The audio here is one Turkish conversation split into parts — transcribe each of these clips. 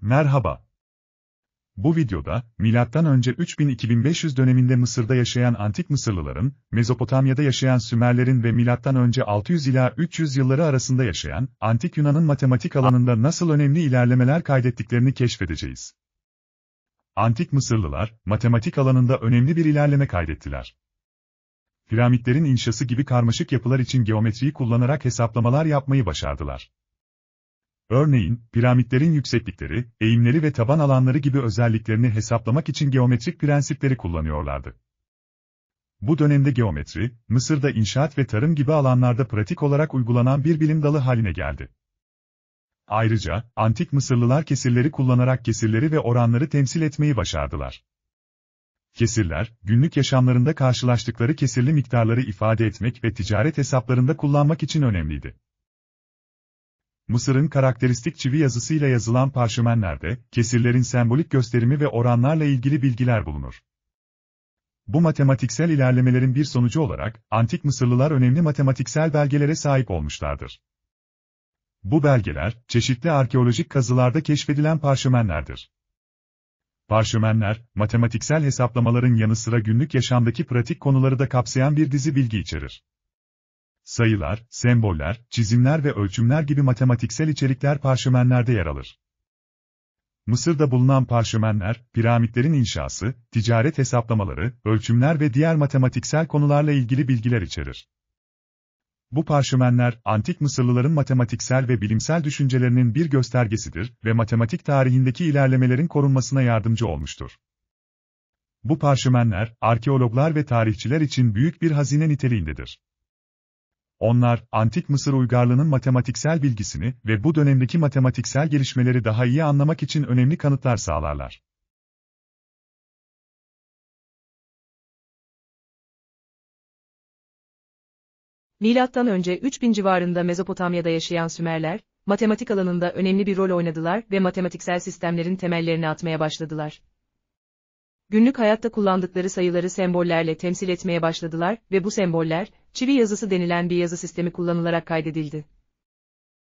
Merhaba. Bu videoda, M.Ö. 3000-2500 döneminde Mısır'da yaşayan antik Mısırlıların, Mezopotamya'da yaşayan Sümerlerin ve M.Ö. 600 ila 300 yılları arasında yaşayan, antik Yunan'ın matematik alanında nasıl önemli ilerlemeler kaydettiklerini keşfedeceğiz. Antik Mısırlılar, matematik alanında önemli bir ilerleme kaydettiler. Piramitlerin inşası gibi karmaşık yapılar için geometriyi kullanarak hesaplamalar yapmayı başardılar. Örneğin, piramitlerin yükseklikleri, eğimleri ve taban alanları gibi özelliklerini hesaplamak için geometrik prensipleri kullanıyorlardı. Bu dönemde geometri, Mısır'da inşaat ve tarım gibi alanlarda pratik olarak uygulanan bir bilim dalı haline geldi. Ayrıca, antik Mısırlılar kesirleri kullanarak kesirleri ve oranları temsil etmeyi başardılar. Kesirler, günlük yaşamlarında karşılaştıkları kesirli miktarları ifade etmek ve ticaret hesaplarında kullanmak için önemliydi. Mısır'ın karakteristik çivi yazısıyla yazılan parşömenlerde, kesirlerin sembolik gösterimi ve oranlarla ilgili bilgiler bulunur. Bu matematiksel ilerlemelerin bir sonucu olarak, antik Mısırlılar önemli matematiksel belgelere sahip olmuşlardır. Bu belgeler, çeşitli arkeolojik kazılarda keşfedilen parşömenlerdir. Parşömenler, matematiksel hesaplamaların yanı sıra günlük yaşamdaki pratik konuları da kapsayan bir dizi bilgi içerir sayılar, semboller, çizimler ve ölçümler gibi matematiksel içerikler parşömenlerde yer alır. Mısır'da bulunan parşömenler, piramitlerin inşası, ticaret hesaplamaları, ölçümler ve diğer matematiksel konularla ilgili bilgiler içerir. Bu parşömenler, antik Mısırlıların matematiksel ve bilimsel düşüncelerinin bir göstergesidir ve matematik tarihindeki ilerlemelerin korunmasına yardımcı olmuştur. Bu parşömenler, arkeologlar ve tarihçiler için büyük bir hazine niteliğindedir. Onlar, antik Mısır uygarlığının matematiksel bilgisini ve bu dönemdeki matematiksel gelişmeleri daha iyi anlamak için önemli kanıtlar sağlarlar. Milattan önce 3000 civarında Mezopotamya'da yaşayan Sümerler, matematik alanında önemli bir rol oynadılar ve matematiksel sistemlerin temellerini atmaya başladılar. Günlük hayatta kullandıkları sayıları sembollerle temsil etmeye başladılar ve bu semboller, çivi yazısı denilen bir yazı sistemi kullanılarak kaydedildi.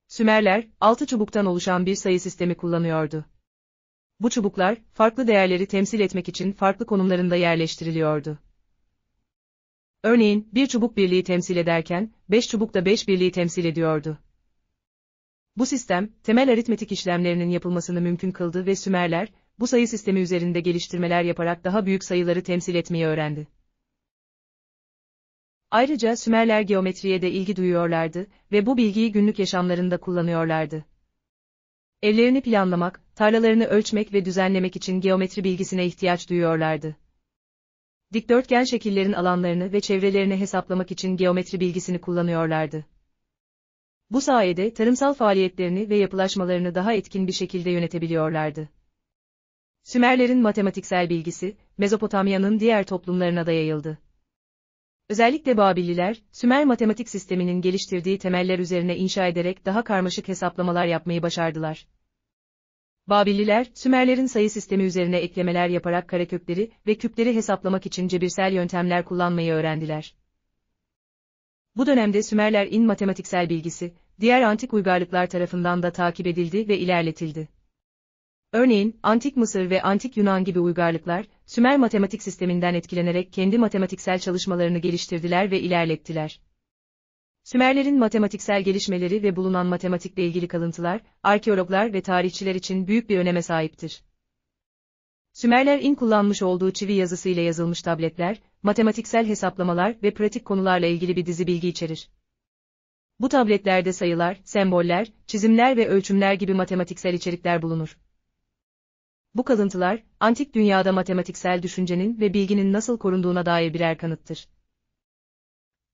Sümerler, altı çubuktan oluşan bir sayı sistemi kullanıyordu. Bu çubuklar, farklı değerleri temsil etmek için farklı konumlarında yerleştiriliyordu. Örneğin, bir çubuk birliği temsil ederken, beş çubuk da beş birliği temsil ediyordu. Bu sistem, temel aritmetik işlemlerinin yapılmasını mümkün kıldı ve Sümerler, bu sayı sistemi üzerinde geliştirmeler yaparak daha büyük sayıları temsil etmeyi öğrendi. Ayrıca Sümerler geometriye de ilgi duyuyorlardı ve bu bilgiyi günlük yaşamlarında kullanıyorlardı. Evlerini planlamak, tarlalarını ölçmek ve düzenlemek için geometri bilgisine ihtiyaç duyuyorlardı. Dikdörtgen şekillerin alanlarını ve çevrelerini hesaplamak için geometri bilgisini kullanıyorlardı. Bu sayede tarımsal faaliyetlerini ve yapılaşmalarını daha etkin bir şekilde yönetebiliyorlardı. Sümerlerin matematiksel bilgisi, Mezopotamya'nın diğer toplumlarına da yayıldı. Özellikle Babililer, Sümer matematik sisteminin geliştirdiği temeller üzerine inşa ederek daha karmaşık hesaplamalar yapmayı başardılar. Babililer, Sümerlerin sayı sistemi üzerine eklemeler yaparak karekökleri ve küpleri hesaplamak için cebirsel yöntemler kullanmayı öğrendiler. Bu dönemde Sümerler'in matematiksel bilgisi, diğer antik uygarlıklar tarafından da takip edildi ve ilerletildi. Örneğin, Antik Mısır ve Antik Yunan gibi uygarlıklar, Sümer matematik sisteminden etkilenerek kendi matematiksel çalışmalarını geliştirdiler ve ilerlettiler. Sümerlerin matematiksel gelişmeleri ve bulunan matematikle ilgili kalıntılar, arkeologlar ve tarihçiler için büyük bir öneme sahiptir. Sümerler'in kullanmış olduğu çivi yazısı ile yazılmış tabletler, matematiksel hesaplamalar ve pratik konularla ilgili bir dizi bilgi içerir. Bu tabletlerde sayılar, semboller, çizimler ve ölçümler gibi matematiksel içerikler bulunur. Bu kalıntılar, antik dünyada matematiksel düşüncenin ve bilginin nasıl korunduğuna dair birer kanıttır.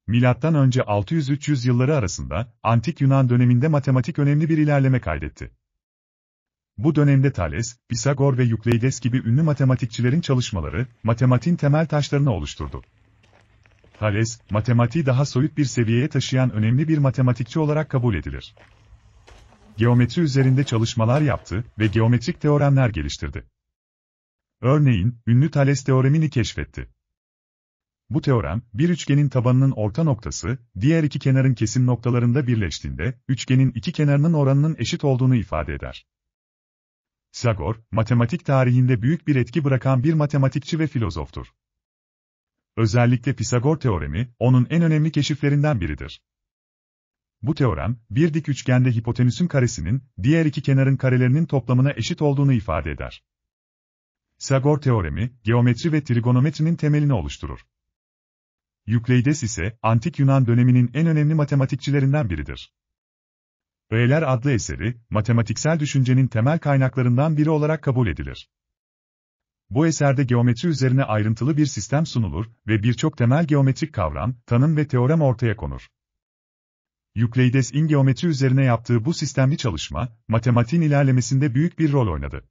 Milattan önce 600-300 yılları arasında antik Yunan döneminde matematik önemli bir ilerleme kaydetti. Bu dönemde Thales, Pisagor ve Euclides gibi ünlü matematikçilerin çalışmaları matematiğin temel taşlarını oluşturdu. Thales, matematiği daha soyut bir seviyeye taşıyan önemli bir matematikçi olarak kabul edilir geometri üzerinde çalışmalar yaptı ve geometrik teoremler geliştirdi. Örneğin, ünlü Thales teoremini keşfetti. Bu teorem, bir üçgenin tabanının orta noktası, diğer iki kenarın kesim noktalarında birleştiğinde, üçgenin iki kenarının oranının eşit olduğunu ifade eder. Sagor, matematik tarihinde büyük bir etki bırakan bir matematikçi ve filozoftur. Özellikle Pisagor teoremi, onun en önemli keşiflerinden biridir. Bu teorem, bir dik üçgende hipotenüsün karesinin, diğer iki kenarın karelerinin toplamına eşit olduğunu ifade eder. Sagor teoremi, geometri ve trigonometrinin temelini oluşturur. Yükleides ise, antik Yunan döneminin en önemli matematikçilerinden biridir. Öğeler adlı eseri, matematiksel düşüncenin temel kaynaklarından biri olarak kabul edilir. Bu eserde geometri üzerine ayrıntılı bir sistem sunulur ve birçok temel geometrik kavram, tanım ve teorem ortaya konur. Euclides'in geometri üzerine yaptığı bu sistemli çalışma, matematiğin ilerlemesinde büyük bir rol oynadı.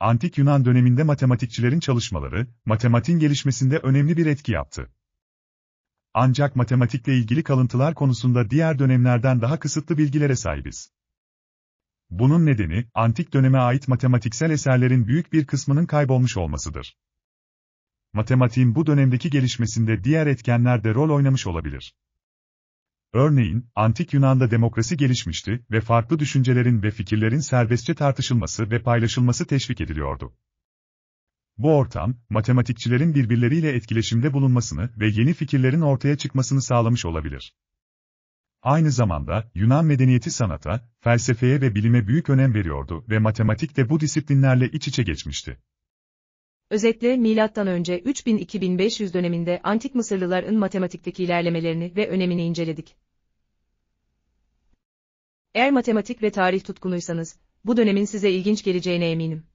Antik Yunan döneminde matematikçilerin çalışmaları, matematiğin gelişmesinde önemli bir etki yaptı. Ancak matematikle ilgili kalıntılar konusunda diğer dönemlerden daha kısıtlı bilgilere sahibiz. Bunun nedeni, antik döneme ait matematiksel eserlerin büyük bir kısmının kaybolmuş olmasıdır. Matematiğin bu dönemdeki gelişmesinde diğer etkenler de rol oynamış olabilir. Örneğin, antik Yunan'da demokrasi gelişmişti ve farklı düşüncelerin ve fikirlerin serbestçe tartışılması ve paylaşılması teşvik ediliyordu. Bu ortam, matematikçilerin birbirleriyle etkileşimde bulunmasını ve yeni fikirlerin ortaya çıkmasını sağlamış olabilir. Aynı zamanda, Yunan medeniyeti sanata, felsefeye ve bilime büyük önem veriyordu ve matematik de bu disiplinlerle iç içe geçmişti. Özetle M.Ö. 3000-2500 döneminde antik Mısırlıların matematikteki ilerlemelerini ve önemini inceledik. Eğer matematik ve tarih tutkunuysanız, bu dönemin size ilginç geleceğine eminim.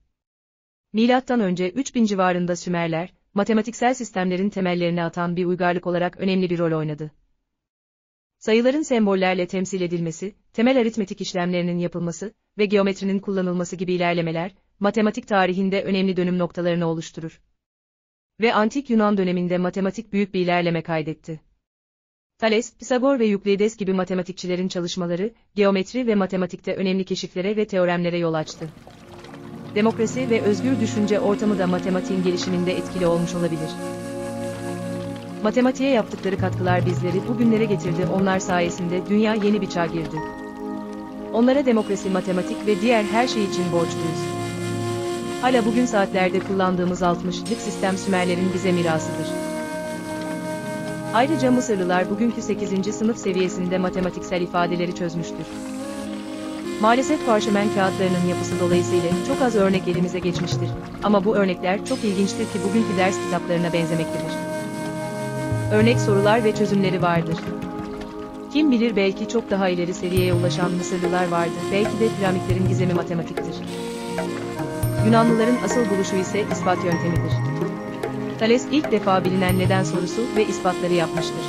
Milattan önce 3000 civarında Sümerler, matematiksel sistemlerin temellerini atan bir uygarlık olarak önemli bir rol oynadı. Sayıların sembollerle temsil edilmesi, temel aritmetik işlemlerinin yapılması ve geometrinin kullanılması gibi ilerlemeler, matematik tarihinde önemli dönüm noktalarını oluşturur. Ve antik Yunan döneminde matematik büyük bir ilerleme kaydetti. Thales, Pisagor ve Euclides gibi matematikçilerin çalışmaları, geometri ve matematikte önemli keşiflere ve teoremlere yol açtı. Demokrasi ve özgür düşünce ortamı da matematiğin gelişiminde etkili olmuş olabilir. Matematiğe yaptıkları katkılar bizleri bugünlere getirdi. Onlar sayesinde dünya yeni bir çağa girdi. Onlara demokrasi, matematik ve diğer her şey için borçluyuz. Hala bugün saatlerde kullandığımız 60'lık sistem Sümerlerin bize mirasıdır. Ayrıca Mısırlılar bugünkü 8. sınıf seviyesinde matematiksel ifadeleri çözmüştür. Maalesef parşömen kağıtlarının yapısı dolayısıyla çok az örnek elimize geçmiştir. Ama bu örnekler çok ilginçtir ki bugünkü ders kitaplarına benzemektedir. Örnek sorular ve çözümleri vardır. Kim bilir belki çok daha ileri seviyeye ulaşan Mısırlılar vardı, belki de piramitlerin gizemi matematiktir. Yunanlıların asıl buluşu ise ispat yöntemidir. Thales ilk defa bilinen neden sorusu ve ispatları yapmıştır.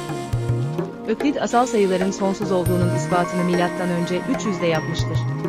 Öklid asal sayıların sonsuz olduğunun ispatını M.Ö. 300'de yapmıştır.